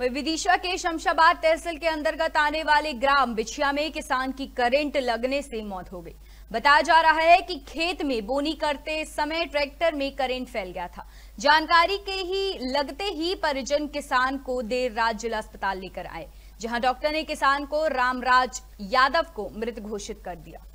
वही विदिशा के शमशाबाद तहसील के अंतर्गत आने वाले ग्राम बिछिया में किसान की करंट लगने से मौत हो गई बताया जा रहा है कि खेत में बोनी करते समय ट्रैक्टर में करंट फैल गया था जानकारी के ही लगते ही परिजन किसान को देर रात जिला अस्पताल लेकर आए जहां डॉक्टर ने किसान को रामराज यादव को मृत घोषित कर दिया